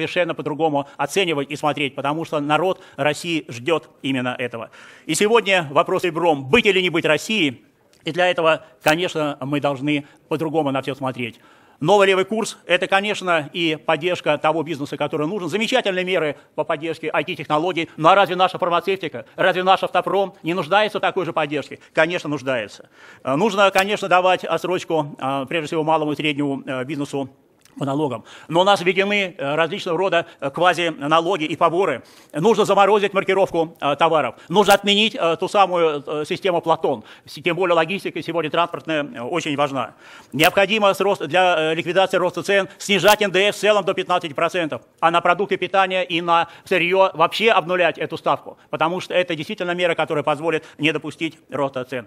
совершенно по-другому оценивать и смотреть, потому что народ России ждет именно этого. И сегодня вопрос ребром, быть или не быть России, и для этого, конечно, мы должны по-другому на все смотреть. Новый левый курс – это, конечно, и поддержка того бизнеса, который нужен. Замечательные меры по поддержке IT-технологий. Ну а разве наша фармацевтика, разве наш автопром не нуждается в такой же поддержке? Конечно, нуждается. Э, нужно, конечно, давать отсрочку, э, прежде всего, малому и среднему э, бизнесу по налогам. Но у нас введены э, различного рода э, квазиналоги и поборы. Нужно заморозить маркировку э, товаров. Нужно отменить ту самую систему Платон. Тем более логистика сегодня транспортная очень важна. Необходимо для ликвидации роста цен снижать НДС в целом до 15%, а на продукты питания и на сырье вообще обнулять эту ставку, потому что это действительно мера, которая позволит не допустить роста цен.